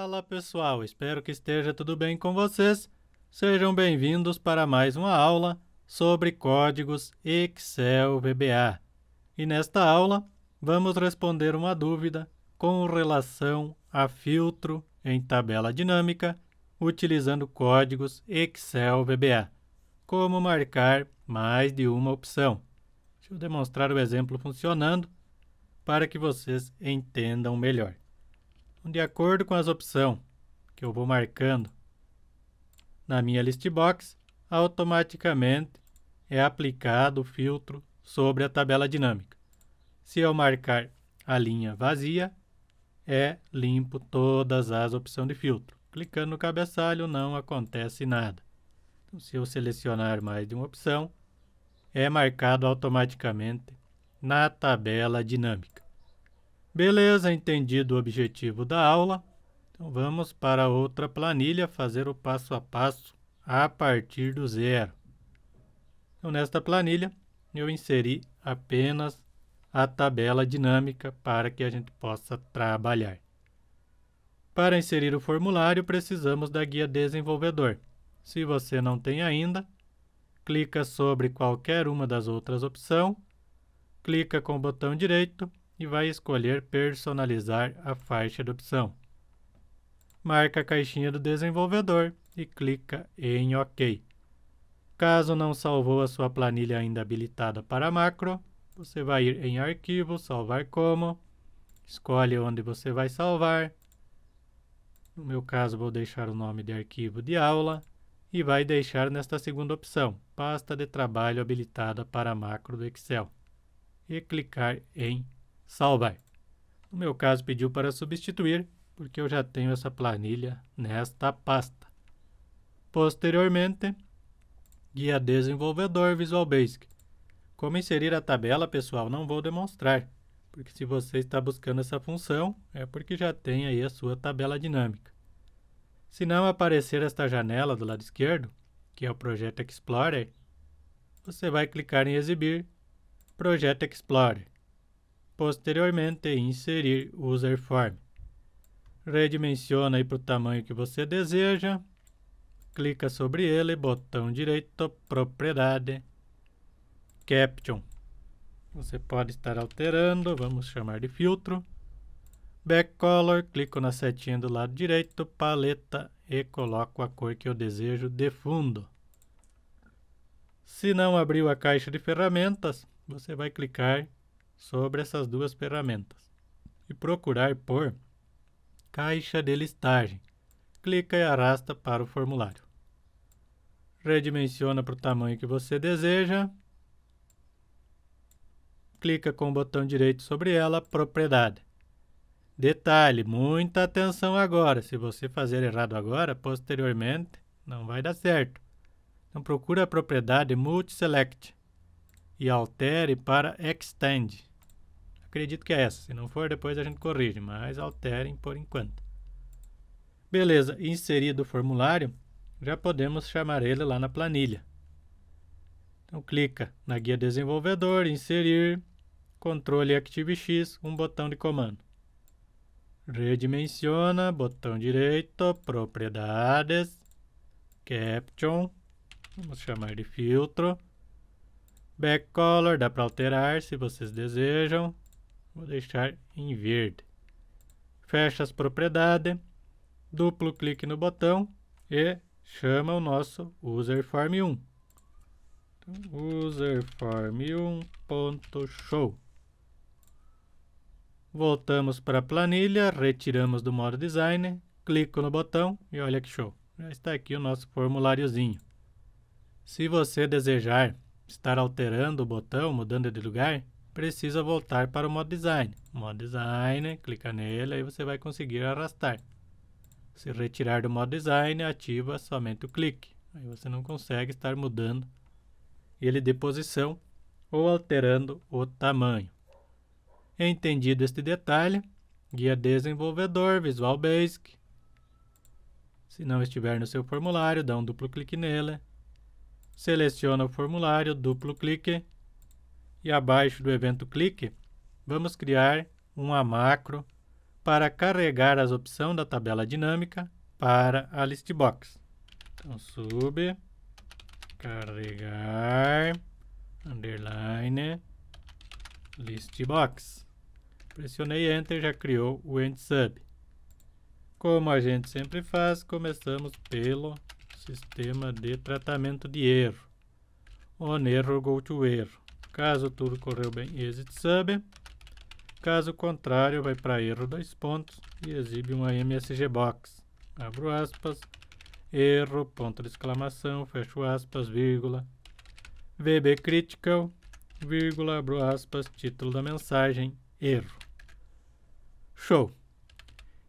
Fala pessoal, espero que esteja tudo bem com vocês. Sejam bem-vindos para mais uma aula sobre códigos Excel VBA. E nesta aula, vamos responder uma dúvida com relação a filtro em tabela dinâmica utilizando códigos Excel VBA. Como marcar mais de uma opção. Deixa eu demonstrar o exemplo funcionando para que vocês entendam melhor de acordo com as opções que eu vou marcando na minha list box, automaticamente é aplicado o filtro sobre a tabela dinâmica. Se eu marcar a linha vazia, é limpo todas as opções de filtro. Clicando no cabeçalho não acontece nada. Então, se eu selecionar mais de uma opção, é marcado automaticamente na tabela dinâmica. Beleza, entendido o objetivo da aula. Então vamos para outra planilha fazer o passo a passo a partir do zero. Então, nesta planilha, eu inseri apenas a tabela dinâmica para que a gente possa trabalhar. Para inserir o formulário, precisamos da guia desenvolvedor. Se você não tem ainda, clica sobre qualquer uma das outras opções, clica com o botão direito e vai escolher personalizar a faixa de opção. Marca a caixinha do desenvolvedor e clica em OK. Caso não salvou a sua planilha ainda habilitada para macro, você vai ir em arquivo, salvar como, escolhe onde você vai salvar. No meu caso, vou deixar o nome de arquivo de aula e vai deixar nesta segunda opção, pasta de trabalho habilitada para macro do Excel, e clicar em Salbai. No meu caso, pediu para substituir, porque eu já tenho essa planilha nesta pasta. Posteriormente, guia desenvolvedor Visual Basic. Como inserir a tabela, pessoal, não vou demonstrar, porque se você está buscando essa função, é porque já tem aí a sua tabela dinâmica. Se não aparecer esta janela do lado esquerdo, que é o Project Explorer, você vai clicar em Exibir, Project Explorer. Posteriormente, inserir User Form. Redimensiona para o tamanho que você deseja. Clica sobre ele, botão direito, propriedade, caption. Você pode estar alterando, vamos chamar de filtro. Back color, clico na setinha do lado direito, paleta e coloco a cor que eu desejo de fundo. Se não abriu a caixa de ferramentas, você vai clicar sobre essas duas ferramentas e procurar por Caixa de Listagem. Clica e arrasta para o formulário. Redimensiona para o tamanho que você deseja. Clica com o botão direito sobre ela, Propriedade. Detalhe, muita atenção agora. Se você fazer errado agora, posteriormente não vai dar certo. Então procura a propriedade Multiselect e altere para Extend. Acredito que é essa. Se não for, depois a gente corrige, mas alterem por enquanto. Beleza, inserido o formulário, já podemos chamar ele lá na planilha. Então clica na guia desenvolvedor, inserir, controle ActiveX, um botão de comando. Redimensiona, botão direito, propriedades, caption, vamos chamar de filtro, back color, dá para alterar se vocês desejam, Vou deixar em verde. Fecha as propriedades, duplo clique no botão e chama o nosso userform 1. Então, 1.show. Voltamos para a planilha, retiramos do modo design, clico no botão e olha que show. Já está aqui o nosso formuláriozinho. Se você desejar estar alterando o botão, mudando de lugar, precisa voltar para o modo design. Modo design, clica nele, aí você vai conseguir arrastar. Se retirar do modo design, ativa somente o clique. Aí você não consegue estar mudando ele de posição ou alterando o tamanho. Entendido este detalhe, guia desenvolvedor, Visual Basic. Se não estiver no seu formulário, dá um duplo clique nele. Seleciona o formulário, duplo clique e abaixo do evento clique, vamos criar uma macro para carregar as opções da tabela dinâmica para a listbox. Então, sub, carregar, underline, listbox. Pressionei Enter, já criou o sub. Como a gente sempre faz, começamos pelo sistema de tratamento de erro. On error, go to erro. Caso tudo correu bem, exit sub. Caso contrário, vai para erro dois pontos e exibe uma MSG box. Abro aspas, erro, ponto de exclamação, fecho aspas, vírgula. VB critical, vírgula, abro aspas, título da mensagem, erro. Show!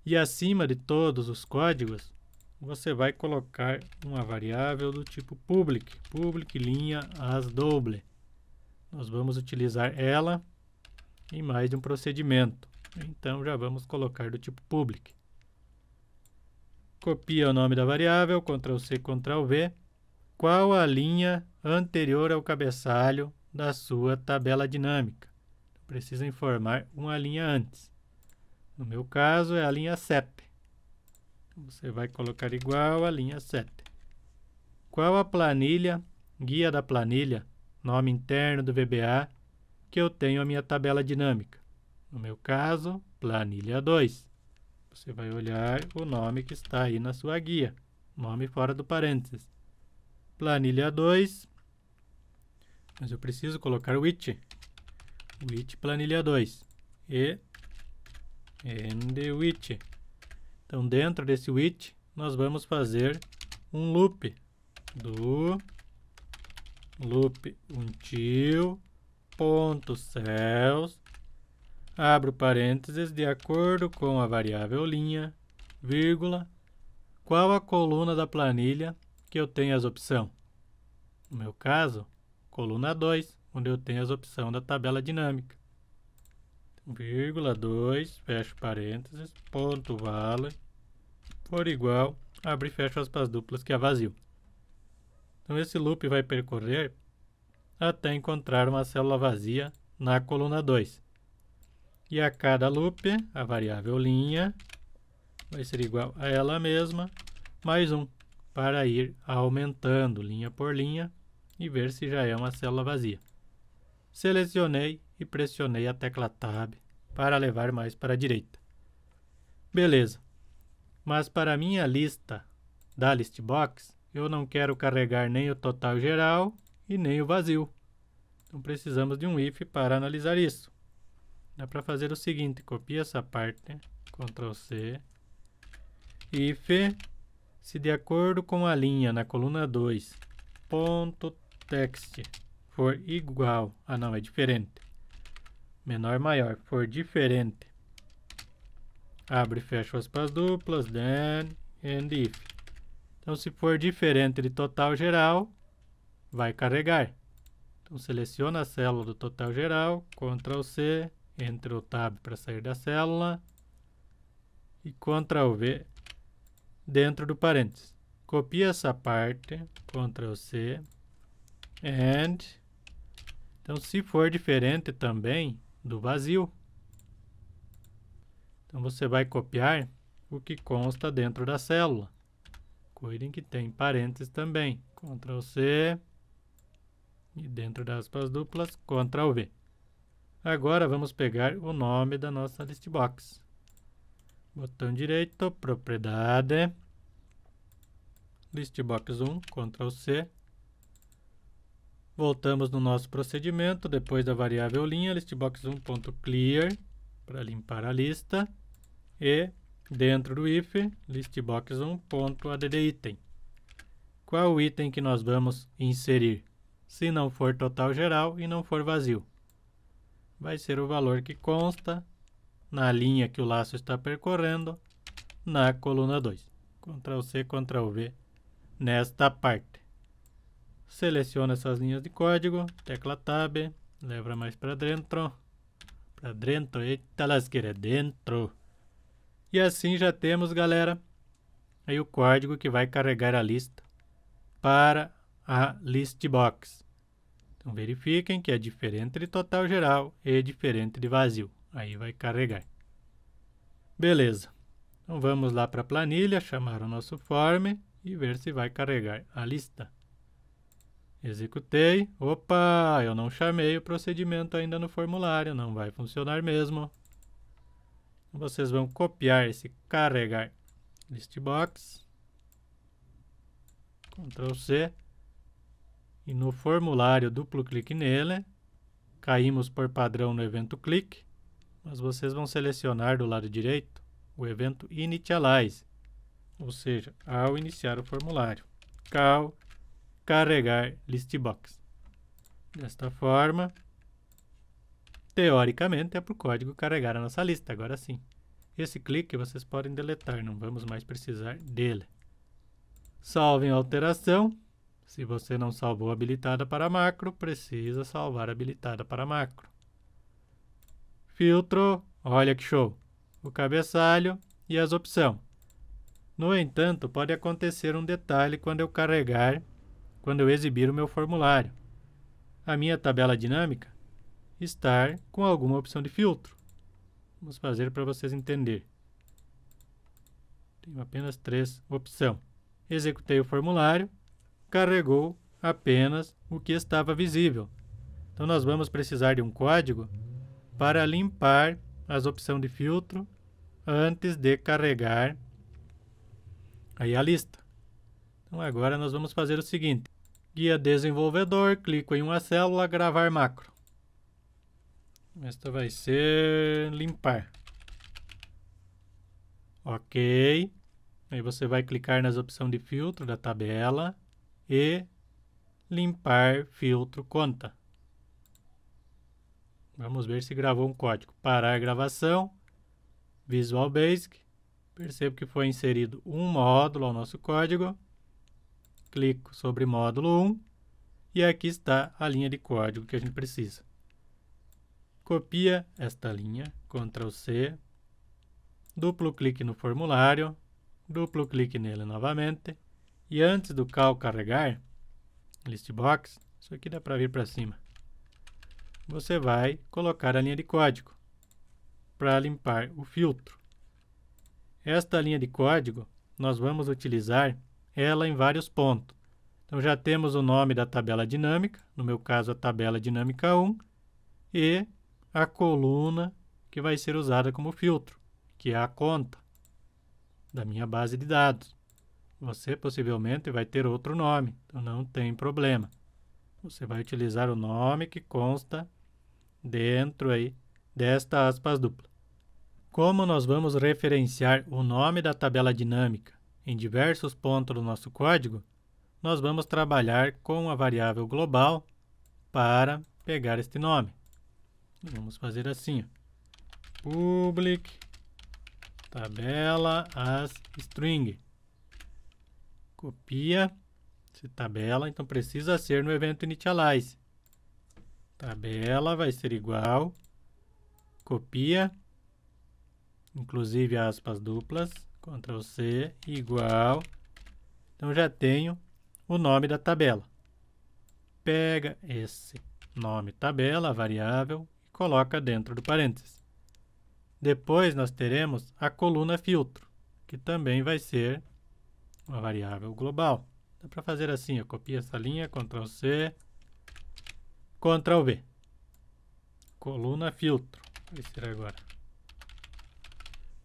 E acima de todos os códigos, você vai colocar uma variável do tipo public, public linha as double nós vamos utilizar ela em mais de um procedimento. Então, já vamos colocar do tipo public. Copia o nome da variável, Ctrl+C, Ctrl+V. Qual a linha anterior ao cabeçalho da sua tabela dinâmica? Precisa informar uma linha antes. No meu caso, é a linha 7. Então, você vai colocar igual a linha 7. Qual a planilha, guia da planilha, nome interno do VBA, que eu tenho a minha tabela dinâmica. No meu caso, planilha 2. Você vai olhar o nome que está aí na sua guia, nome fora do parênteses. Planilha 2, mas eu preciso colocar which, which planilha 2 e end which. Então, dentro desse which, nós vamos fazer um loop do loop until ponto cells abro parênteses de acordo com a variável linha vírgula qual a coluna da planilha que eu tenho as opções no meu caso coluna 2 onde eu tenho as opções da tabela dinâmica vírgula 2 fecho parênteses ponto valor for igual abre e fecha aspas duplas que é vazio então esse loop vai percorrer até encontrar uma célula vazia na coluna 2. E a cada loop, a variável linha vai ser igual a ela mesma, mais um, para ir aumentando linha por linha e ver se já é uma célula vazia. Selecionei e pressionei a tecla Tab para levar mais para a direita. Beleza, mas para minha lista da listbox, eu não quero carregar nem o total geral e nem o vazio. Então precisamos de um if para analisar isso. Dá para fazer o seguinte, copia essa parte, Ctrl C, if se de acordo com a linha na coluna 2, ponto text for igual, ah não, é diferente, menor maior, for diferente, abre e fecha aspas duplas, then, and if, então, se for diferente de total geral, vai carregar. Então, seleciona a célula do total geral, Ctrl C, entre o Tab para sair da célula e Ctrl V dentro do parênteses. Copia essa parte, Ctrl C, and. Então, se for diferente também do vazio, então você vai copiar o que consta dentro da célula. Cuidem que tem parênteses também. Ctrl C. E dentro das aspas duplas, Ctrl V. Agora vamos pegar o nome da nossa listbox. Botão direito, propriedade. Listbox 1, Ctrl C. Voltamos no nosso procedimento, depois da variável linha, listbox1.clear, para limpar a lista. E Dentro do if, listbox1.addItem. Qual o item que nós vamos inserir? Se não for total geral e não for vazio. Vai ser o valor que consta na linha que o laço está percorrendo na coluna 2. Ctrl C, Ctrl V nesta parte. Seleciona essas linhas de código, tecla Tab, leva mais para dentro. Para dentro, eita lasqueira, é dentro. E assim já temos, galera, aí o código que vai carregar a lista para a listbox. Então verifiquem que é diferente de total geral e diferente de vazio. Aí vai carregar. Beleza. Então vamos lá para a planilha, chamar o nosso form e ver se vai carregar a lista. Executei. Opa, eu não chamei o procedimento ainda no formulário, não vai funcionar mesmo vocês vão copiar esse carregar listbox, Ctrl C, e no formulário duplo clique nele, caímos por padrão no evento clique, mas vocês vão selecionar do lado direito o evento initialize, ou seja, ao iniciar o formulário, cal carregar listbox. Desta forma, Teoricamente é para o código carregar a nossa lista, agora sim. Esse clique vocês podem deletar, não vamos mais precisar dele. Salvem a alteração. Se você não salvou habilitada para macro, precisa salvar habilitada para macro. Filtro, olha que show! O cabeçalho e as opções. No entanto, pode acontecer um detalhe quando eu carregar, quando eu exibir o meu formulário. A minha tabela dinâmica estar com alguma opção de filtro. Vamos fazer para vocês entenderem. Tenho apenas três opções. Executei o formulário, carregou apenas o que estava visível. Então, nós vamos precisar de um código para limpar as opções de filtro antes de carregar aí a lista. Então, agora nós vamos fazer o seguinte. Guia desenvolvedor, clico em uma célula, gravar macro. Esta vai ser limpar. Ok. Aí você vai clicar nas opções de filtro da tabela e limpar filtro conta. Vamos ver se gravou um código. Parar gravação. Visual Basic. Percebo que foi inserido um módulo ao nosso código. Clico sobre módulo 1. E aqui está a linha de código que a gente precisa. Copia esta linha, Ctrl C, duplo clique no formulário, duplo clique nele novamente e antes do cal carregar, listbox, isso aqui dá para vir para cima, você vai colocar a linha de código para limpar o filtro. Esta linha de código nós vamos utilizar ela em vários pontos. Então já temos o nome da tabela dinâmica, no meu caso a tabela dinâmica 1, e a coluna que vai ser usada como filtro, que é a conta da minha base de dados. Você possivelmente vai ter outro nome, então não tem problema. Você vai utilizar o nome que consta dentro aí desta aspas dupla. Como nós vamos referenciar o nome da tabela dinâmica em diversos pontos do nosso código, nós vamos trabalhar com a variável global para pegar este nome. Vamos fazer assim. Public tabela as string. Copia essa tabela, então precisa ser no evento initialize. Tabela vai ser igual copia inclusive aspas duplas, Ctrl C igual. Então já tenho o nome da tabela. Pega esse nome tabela, variável, coloca dentro do parênteses. Depois nós teremos a coluna filtro, que também vai ser uma variável global. Dá para fazer assim, eu copio essa linha, Ctrl C, Ctrl V. Coluna filtro, vai ser agora.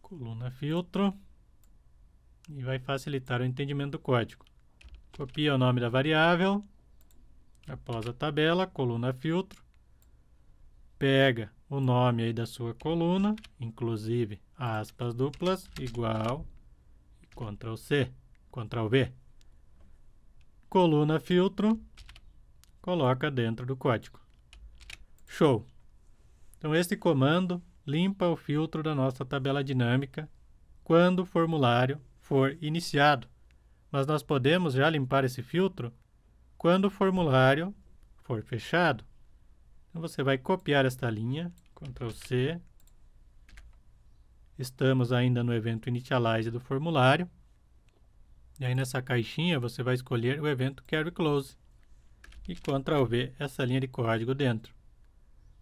Coluna filtro e vai facilitar o entendimento do código. Copia o nome da variável, após a tabela, coluna filtro, pega o nome aí da sua coluna, inclusive aspas duplas, igual, Ctrl C, Ctrl V. Coluna filtro, coloca dentro do código. Show! Então, esse comando limpa o filtro da nossa tabela dinâmica quando o formulário for iniciado. Mas nós podemos já limpar esse filtro quando o formulário for fechado. Então você vai copiar esta linha, Ctrl C. Estamos ainda no evento Initialize do formulário. E aí nessa caixinha você vai escolher o evento Carry Close. E Ctrl V essa linha de código dentro.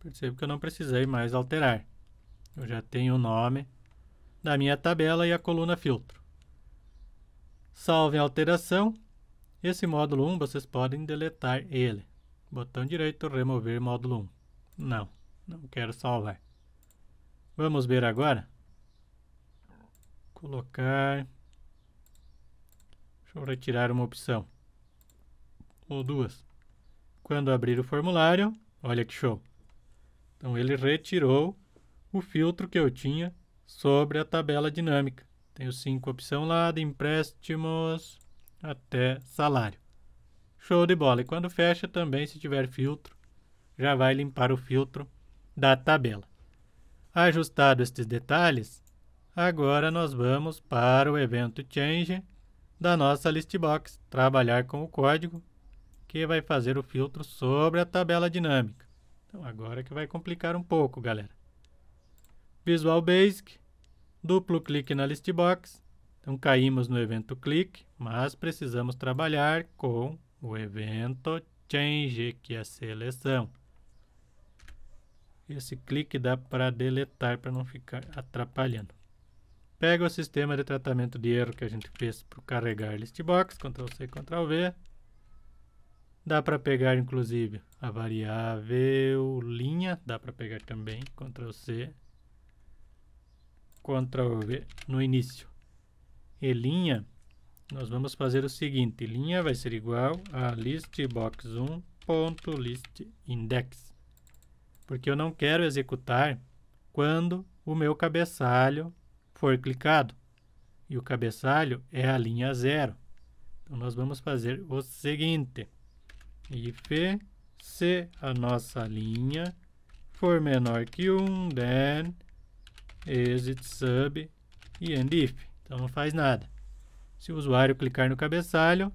Percebo que eu não precisei mais alterar. Eu já tenho o nome da minha tabela e a coluna filtro. Salve a alteração. Esse módulo 1 vocês podem deletar ele. Botão direito, remover módulo 1. Não, não quero salvar. Vamos ver agora. Colocar... Deixa eu retirar uma opção. Ou duas. Quando abrir o formulário, olha que show. Então ele retirou o filtro que eu tinha sobre a tabela dinâmica. Tenho cinco opções lá de empréstimos até salário. Show de bola. E quando fecha também, se tiver filtro, já vai limpar o filtro da tabela. Ajustado estes detalhes, agora nós vamos para o evento change da nossa listbox, trabalhar com o código que vai fazer o filtro sobre a tabela dinâmica. Então agora que vai complicar um pouco, galera. Visual Basic, duplo clique na listbox. Então caímos no evento clique, mas precisamos trabalhar com o evento change, que é a seleção. Esse clique dá para deletar para não ficar atrapalhando. Pega o sistema de tratamento de erro que a gente fez para carregar listbox, Ctrl C, Ctrl V. Dá para pegar inclusive a variável linha, dá para pegar também Ctrl C, Ctrl V no início. E linha nós vamos fazer o seguinte, linha vai ser igual a listbox1.listIndex, porque eu não quero executar quando o meu cabeçalho for clicado, e o cabeçalho é a linha 0. Então, nós vamos fazer o seguinte, if se a nossa linha for menor que 1, um, then exit sub e end if. Então, não faz nada. Se o usuário clicar no cabeçalho,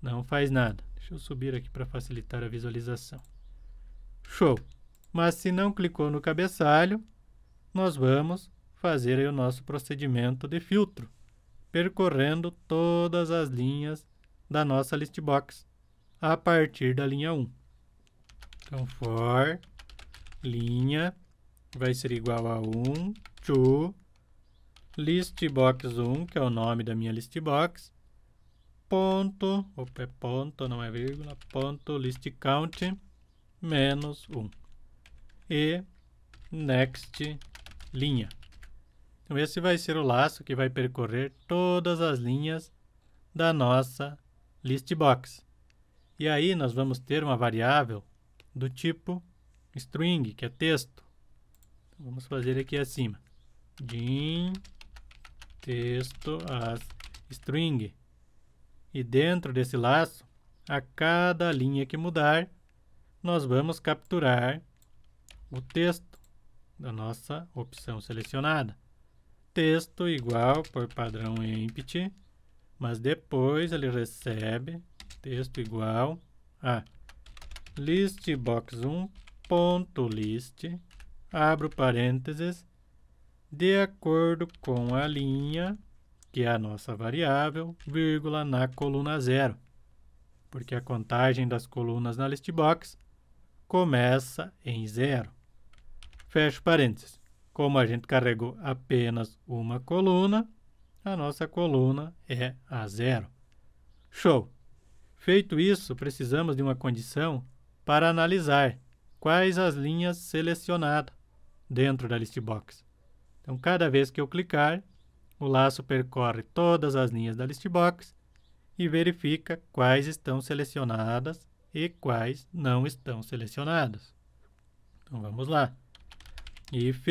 não faz nada. Deixa eu subir aqui para facilitar a visualização. Show! Mas se não clicou no cabeçalho, nós vamos fazer o nosso procedimento de filtro, percorrendo todas as linhas da nossa listbox a partir da linha 1. Então, for linha vai ser igual a 1, to listbox1, que é o nome da minha listbox, ponto, opa, é ponto, não é vírgula, ponto listcount menos 1 e next linha. Então esse vai ser o laço que vai percorrer todas as linhas da nossa listbox. E aí nós vamos ter uma variável do tipo string, que é texto. Vamos fazer aqui acima. De texto as string. E dentro desse laço, a cada linha que mudar, nós vamos capturar o texto da nossa opção selecionada. Texto igual por padrão empty, mas depois ele recebe texto igual a listbox1.list, abro parênteses, de acordo com a linha, que é a nossa variável, vírgula na coluna zero, porque a contagem das colunas na listbox começa em zero. Fecho parênteses. Como a gente carregou apenas uma coluna, a nossa coluna é a zero. Show! Feito isso, precisamos de uma condição para analisar quais as linhas selecionadas dentro da listbox. Então, cada vez que eu clicar, o laço percorre todas as linhas da listbox e verifica quais estão selecionadas e quais não estão selecionadas. Então, vamos lá. If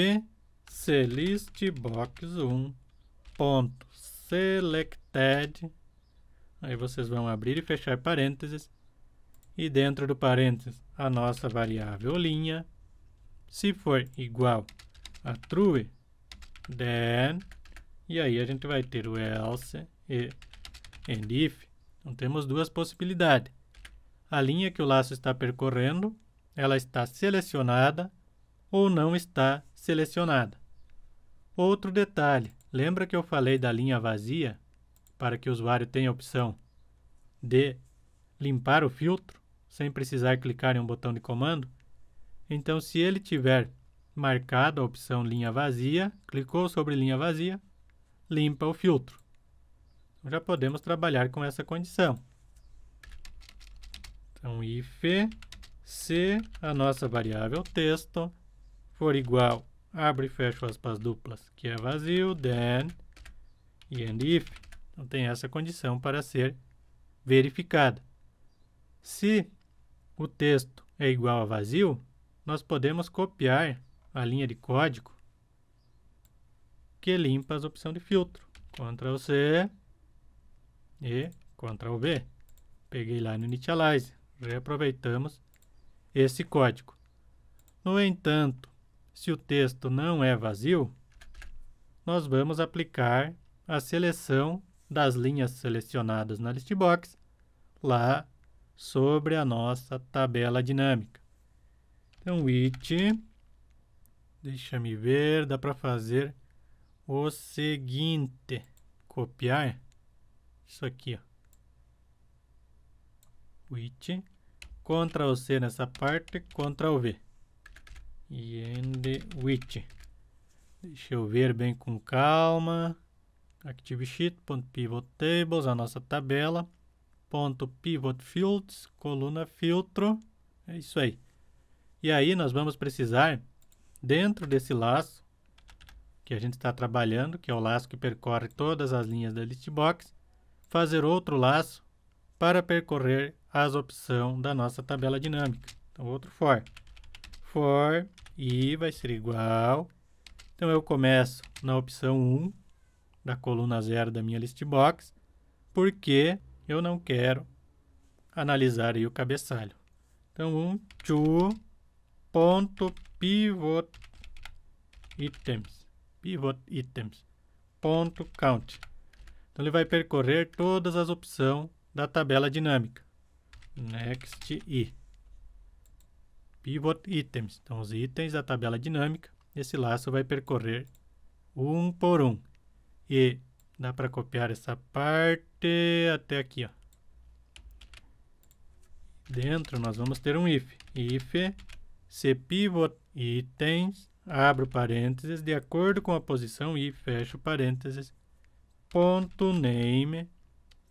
selistbox1.selected, aí vocês vão abrir e fechar parênteses, e dentro do parênteses a nossa variável linha, se for igual a true, then, e aí a gente vai ter o else e and if. Então temos duas possibilidades. A linha que o laço está percorrendo, ela está selecionada ou não está selecionada. Outro detalhe, lembra que eu falei da linha vazia para que o usuário tenha a opção de limpar o filtro sem precisar clicar em um botão de comando? Então, se ele tiver Marcada a opção linha vazia, clicou sobre linha vazia, limpa o filtro. Então, já podemos trabalhar com essa condição. Então, if se a nossa variável texto for igual, abre e fecha aspas duplas, que é vazio, then e and if. Então, tem essa condição para ser verificada. Se o texto é igual a vazio, nós podemos copiar a linha de código que limpa as opções de filtro. Ctrl C e Ctrl V. Peguei lá no Initialize. Reaproveitamos esse código. No entanto, se o texto não é vazio, nós vamos aplicar a seleção das linhas selecionadas na listbox lá sobre a nossa tabela dinâmica. Então, it Deixa-me ver, dá para fazer o seguinte. Copiar isso aqui, ó. Which. Ctrl C nessa parte, Ctrl V. E end which. Deixa eu ver bem com calma. Active sheet, ponto pivot tables, a nossa tabela. Ponto pivot fields, coluna filtro. É isso aí. E aí nós vamos precisar dentro desse laço que a gente está trabalhando, que é o laço que percorre todas as linhas da listbox, fazer outro laço para percorrer as opções da nossa tabela dinâmica. Então, outro for. For i vai ser igual. Então, eu começo na opção 1 da coluna 0 da minha listbox, porque eu não quero analisar o cabeçalho. Então, 1, um, 2, ponto pivot items pivot items ponto count então ele vai percorrer todas as opções da tabela dinâmica next i pivot items então os itens da tabela dinâmica esse laço vai percorrer um por um e dá para copiar essa parte até aqui ó dentro nós vamos ter um if if se pivot itens, abro parênteses, de acordo com a posição e fecho parênteses, ponto name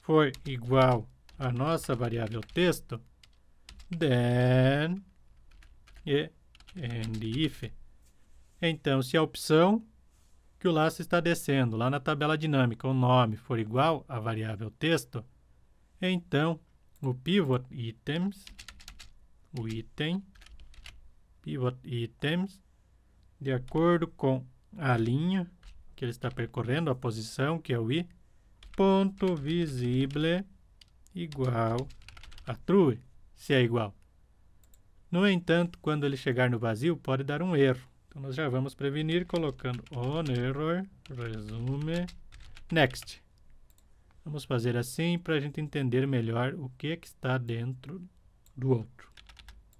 for igual a nossa variável texto, then e end if. Então, se a opção que o laço está descendo lá na tabela dinâmica, o nome for igual à variável texto, então o pivot items, o item, pivot items de acordo com a linha que ele está percorrendo, a posição que é o i, ponto visible igual a true, se é igual. No entanto, quando ele chegar no vazio, pode dar um erro. Então, nós já vamos prevenir colocando on error, resume, next. Vamos fazer assim para a gente entender melhor o que, que está dentro do outro.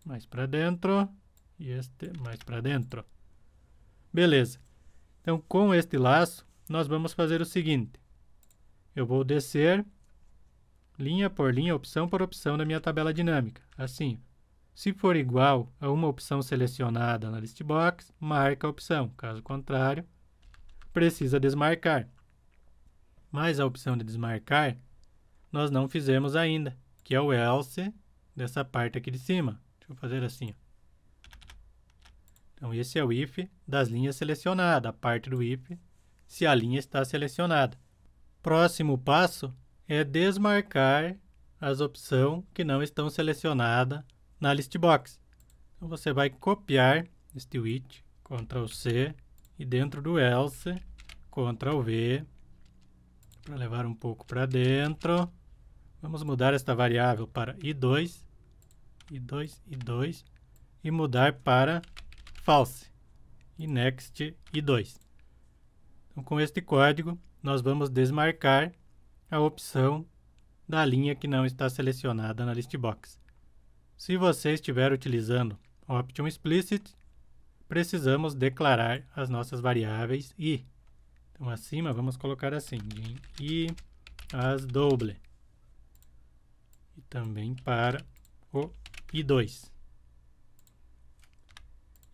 Mais para dentro e este mais para dentro. Beleza. Então, com este laço, nós vamos fazer o seguinte. Eu vou descer linha por linha, opção por opção da minha tabela dinâmica, assim. Se for igual a uma opção selecionada na listbox, marca a opção. Caso contrário, precisa desmarcar. Mas a opção de desmarcar nós não fizemos ainda, que é o else dessa parte aqui de cima. Deixa eu fazer assim. Ó. Então, esse é o if das linhas selecionadas, a parte do if se a linha está selecionada. Próximo passo é desmarcar as opções que não estão selecionadas na listbox. Então, você vai copiar este which, Ctrl C, e dentro do else, Ctrl V, para levar um pouco para dentro. Vamos mudar esta variável para i2, i2, i2, e mudar para false, e next e 2. Então, com este código, nós vamos desmarcar a opção da linha que não está selecionada na listbox. Se você estiver utilizando Option Explicit, precisamos declarar as nossas variáveis i. Então, acima, vamos colocar assim, i as double E também para o i2.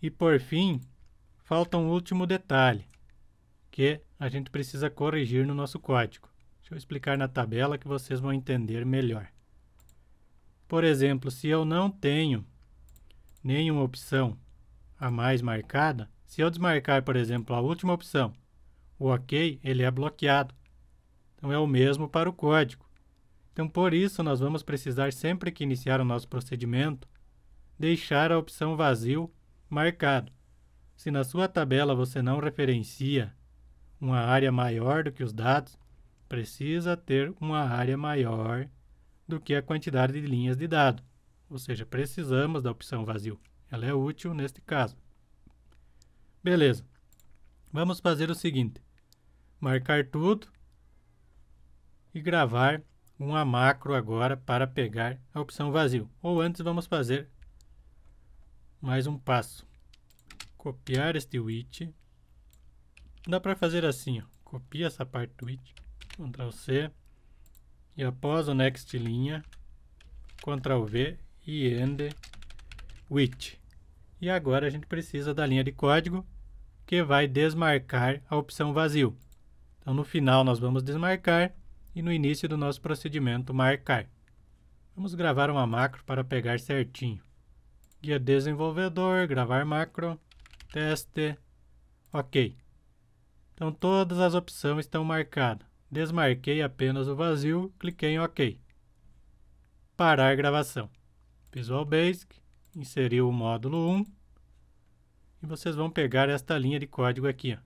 E por fim, falta um último detalhe que a gente precisa corrigir no nosso código. Deixa eu explicar na tabela que vocês vão entender melhor. Por exemplo, se eu não tenho nenhuma opção a mais marcada, se eu desmarcar, por exemplo, a última opção, o OK, ele é bloqueado. Então, é o mesmo para o código. Então, por isso, nós vamos precisar, sempre que iniciar o nosso procedimento, deixar a opção vazio marcado. Se na sua tabela você não referencia uma área maior do que os dados, precisa ter uma área maior do que a quantidade de linhas de dado, ou seja, precisamos da opção vazio. Ela é útil neste caso. Beleza. Vamos fazer o seguinte. Marcar tudo e gravar uma macro agora para pegar a opção vazio. Ou antes vamos fazer mais um passo. Copiar este witch. Dá para fazer assim, ó. copia essa parte do witch. Ctrl C, e após o next linha, Ctrl V e end witch. E agora a gente precisa da linha de código que vai desmarcar a opção vazio. Então no final nós vamos desmarcar e no início do nosso procedimento marcar. Vamos gravar uma macro para pegar certinho guia desenvolvedor, gravar macro, teste, ok. Então todas as opções estão marcadas. Desmarquei apenas o vazio, cliquei em OK. Parar gravação. Visual Basic, inseriu o módulo 1. E vocês vão pegar esta linha de código aqui.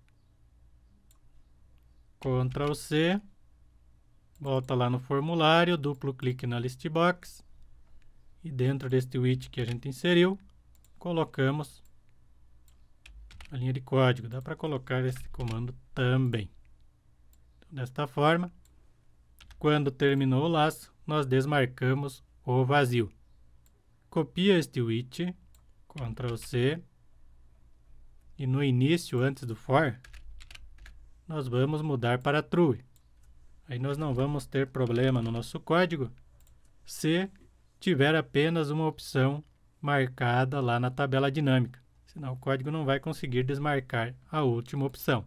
Ó. Ctrl C, volta lá no formulário, duplo clique na list box e dentro deste widget que a gente inseriu, colocamos a linha de código. Dá para colocar esse comando também. Então, desta forma, quando terminou o laço, nós desmarcamos o vazio. Copia este widget, Ctrl C, e no início, antes do for, nós vamos mudar para true. Aí nós não vamos ter problema no nosso código se tiver apenas uma opção marcada lá na tabela dinâmica, senão o código não vai conseguir desmarcar a última opção.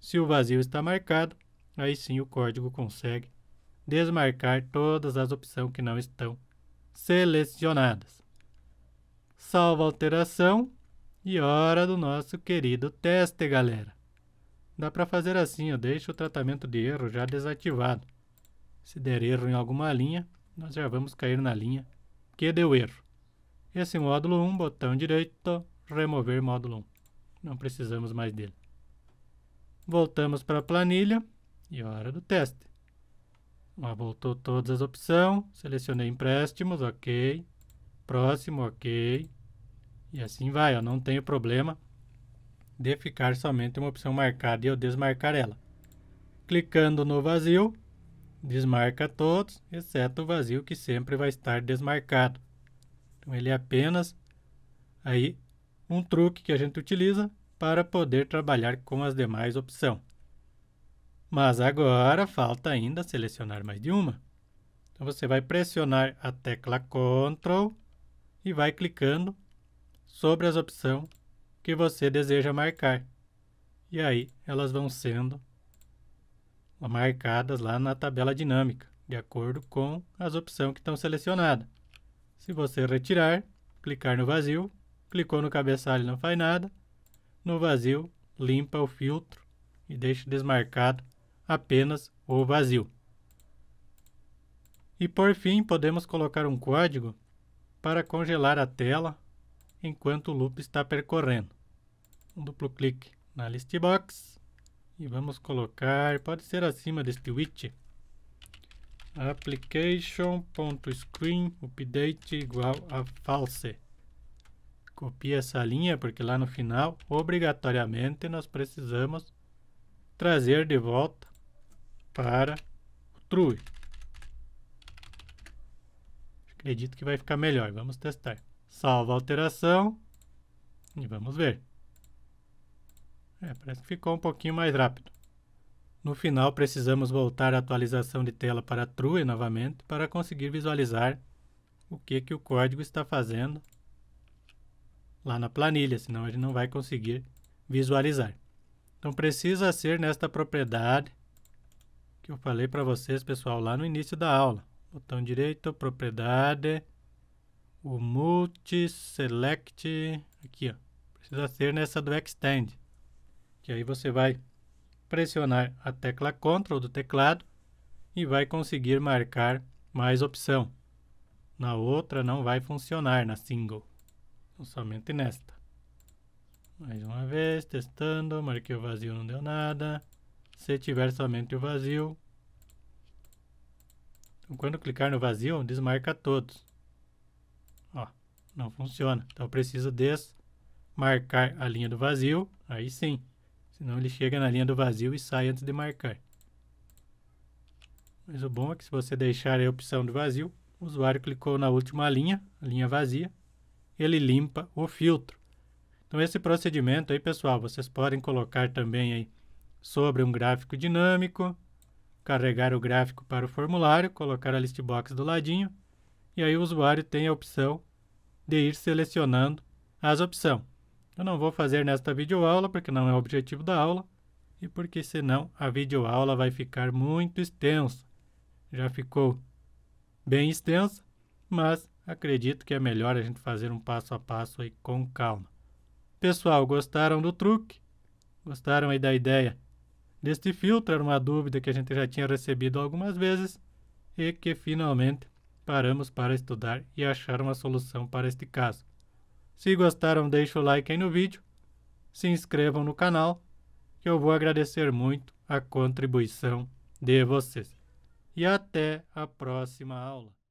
Se o vazio está marcado, aí sim o código consegue desmarcar todas as opções que não estão selecionadas. Salva alteração e hora do nosso querido teste, galera. Dá para fazer assim, eu deixo o tratamento de erro já desativado. Se der erro em alguma linha, nós já vamos cair na linha que deu erro. Esse módulo 1, botão direito, remover módulo 1. Não precisamos mais dele. Voltamos para a planilha e é hora do teste. Ah, voltou todas as opções, selecionei empréstimos, ok. Próximo, ok. E assim vai, eu não tenho problema de ficar somente uma opção marcada e eu desmarcar ela. Clicando no vazio, desmarca todos, exceto o vazio que sempre vai estar desmarcado. Então ele é apenas aí um truque que a gente utiliza para poder trabalhar com as demais opções. Mas agora falta ainda selecionar mais de uma. Então você vai pressionar a tecla Ctrl e vai clicando sobre as opções que você deseja marcar. E aí elas vão sendo marcadas lá na tabela dinâmica, de acordo com as opções que estão selecionadas. Se você retirar, clicar no vazio, clicou no cabeçalho não faz nada, no vazio limpa o filtro e deixa desmarcado apenas o vazio. E por fim, podemos colocar um código para congelar a tela enquanto o loop está percorrendo. Um duplo clique na list box e vamos colocar, pode ser acima deste widget. Application.screen update igual a false. Copie essa linha porque lá no final, obrigatoriamente, nós precisamos trazer de volta para o true. Acredito que vai ficar melhor. Vamos testar. Salva a alteração e vamos ver. É, parece que ficou um pouquinho mais rápido. No final, precisamos voltar a atualização de tela para True novamente para conseguir visualizar o que, que o código está fazendo lá na planilha, senão ele não vai conseguir visualizar. Então precisa ser nesta propriedade que eu falei para vocês, pessoal, lá no início da aula. Botão direito, propriedade, o multi select aqui, ó. Precisa ser nessa do extend que aí você vai pressionar a tecla Ctrl do teclado e vai conseguir marcar mais opção. Na outra não vai funcionar, na single. Então, somente nesta. Mais uma vez, testando, marquei o vazio, não deu nada. Se tiver somente o vazio. Então, quando clicar no vazio, desmarca todos. Ó, não funciona. Então, eu preciso desmarcar a linha do vazio, aí sim. Senão ele chega na linha do vazio e sai antes de marcar. Mas o bom é que se você deixar a opção do vazio, o usuário clicou na última linha, a linha vazia, ele limpa o filtro. Então esse procedimento aí, pessoal, vocês podem colocar também aí sobre um gráfico dinâmico, carregar o gráfico para o formulário, colocar a listbox do ladinho, e aí o usuário tem a opção de ir selecionando as opções. Eu não vou fazer nesta videoaula porque não é o objetivo da aula e porque senão a videoaula vai ficar muito extensa. Já ficou bem extensa, mas acredito que é melhor a gente fazer um passo a passo aí com calma. Pessoal, gostaram do truque? Gostaram aí da ideia deste filtro? Era uma dúvida que a gente já tinha recebido algumas vezes e que finalmente paramos para estudar e achar uma solução para este caso. Se gostaram, deixe o like aí no vídeo, se inscrevam no canal, que eu vou agradecer muito a contribuição de vocês. E até a próxima aula.